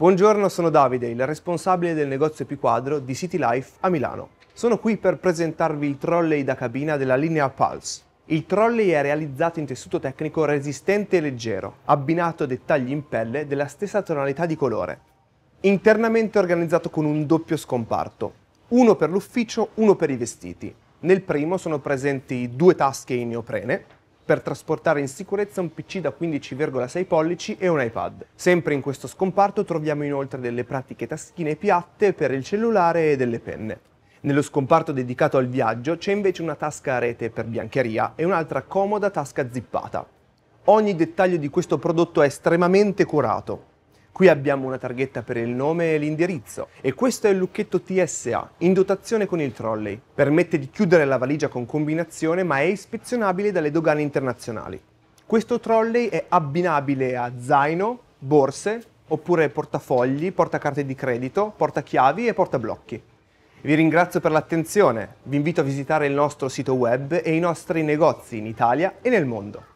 Buongiorno, sono Davide, il responsabile del negozio Epiquadro di City Life a Milano. Sono qui per presentarvi il trolley da cabina della linea Pulse. Il trolley è realizzato in tessuto tecnico resistente e leggero, abbinato a dettagli in pelle della stessa tonalità di colore. Internamente è organizzato con un doppio scomparto, uno per l'ufficio, uno per i vestiti. Nel primo sono presenti due tasche in neoprene, per trasportare in sicurezza un PC da 15,6 pollici e un iPad. Sempre in questo scomparto troviamo inoltre delle pratiche taschine piatte per il cellulare e delle penne. Nello scomparto dedicato al viaggio c'è invece una tasca a rete per biancheria e un'altra comoda tasca zippata. Ogni dettaglio di questo prodotto è estremamente curato, Qui abbiamo una targhetta per il nome e l'indirizzo e questo è il lucchetto TSA in dotazione con il trolley. Permette di chiudere la valigia con combinazione ma è ispezionabile dalle dogane internazionali. Questo trolley è abbinabile a zaino, borse oppure portafogli, portacarte di credito, portachiavi e portablocchi. Vi ringrazio per l'attenzione, vi invito a visitare il nostro sito web e i nostri negozi in Italia e nel mondo.